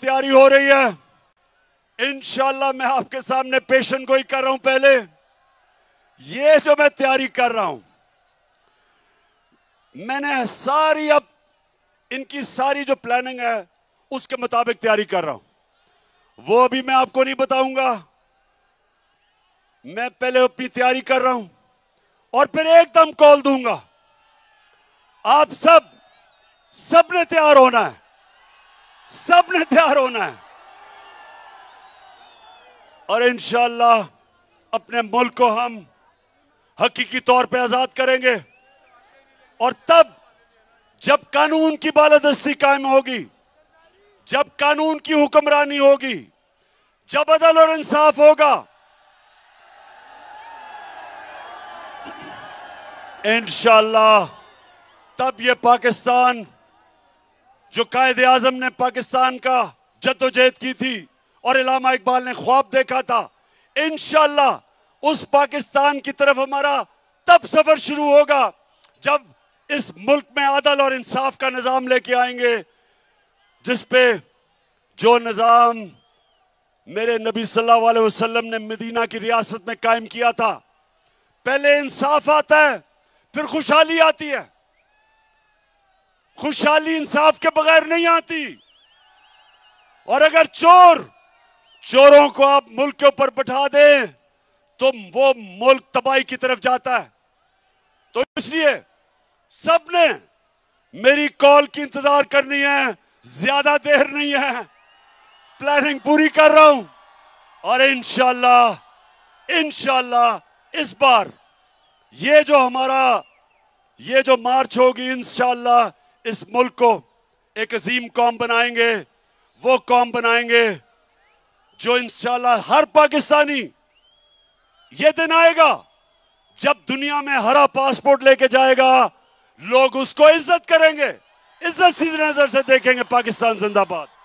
तैयारी हो रही है इनशाला मैं आपके सामने पेशन गोई कर रहा हूं पहले ये जो मैं तैयारी कर रहा हूं मैंने सारी अब इनकी सारी जो प्लानिंग है उसके मुताबिक तैयारी कर रहा हूं वो अभी मैं आपको नहीं बताऊंगा मैं पहले अपनी तैयारी कर रहा हूं और फिर एकदम कॉल दूंगा आप सब सबने तैयार होना है सब ने तैयार होना है और इन अपने मुल्क को हम हकीकी तौर पे आज़ाद करेंगे और तब जब कानून की बालादस्ती कायम होगी जब कानून की हुक्मरानी होगी जब अदल और इंसाफ होगा इंशाला तब ये पाकिस्तान जो कायद आजम ने पाकिस्तान का जदोजहद की थी और इलामा इकबाल ने ख्वाब देखा था इन उस पाकिस्तान की तरफ हमारा तब सफर शुरू होगा जब इस मुल्क में आदल और इंसाफ का निज़ाम लेके आएंगे जिसपे जो निज़ाम मेरे नबी सल्लल्लाहु अलैहि वसल्लम ने मदीना की रियासत में कायम किया था पहले इंसाफ आता है फिर खुशहाली आती है खुशहाली इंसाफ के बगैर नहीं आती और अगर चोर चोरों को आप मुल्क के ऊपर बैठा दें तो वो मुल्क तबाही की तरफ जाता है तो इसलिए सबने मेरी कॉल की इंतजार करनी है ज्यादा देर नहीं है प्लानिंग पूरी कर रहा हूं और इनशाला इनशाला इस बार ये जो हमारा ये जो मार्च होगी इनशाला इस मुल्क को एक अजीम कौम बनाएंगे वो कौम बनाएंगे जो इंशाल्लाह हर पाकिस्तानी ये दिन आएगा जब दुनिया में हरा पासपोर्ट लेके जाएगा लोग उसको इज्जत करेंगे इज्जत सी नजर से देखेंगे पाकिस्तान जिंदाबाद